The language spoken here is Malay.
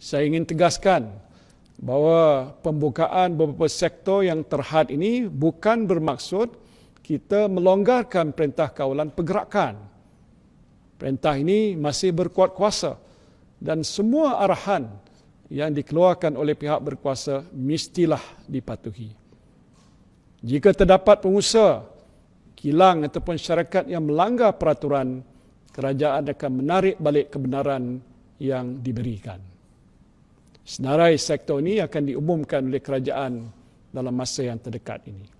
saya ingin tegaskan bahawa pembukaan beberapa sektor yang terhad ini bukan bermaksud kita melonggarkan perintah kawalan pergerakan. Perintah ini masih berkuat kuasa dan semua arahan yang dikeluarkan oleh pihak berkuasa mestilah dipatuhi. Jika terdapat pengusaha, kilang ataupun syarikat yang melanggar peraturan, kerajaan akan menarik balik kebenaran yang diberikan. Senarai sektor ini akan diumumkan oleh kerajaan dalam masa yang terdekat ini.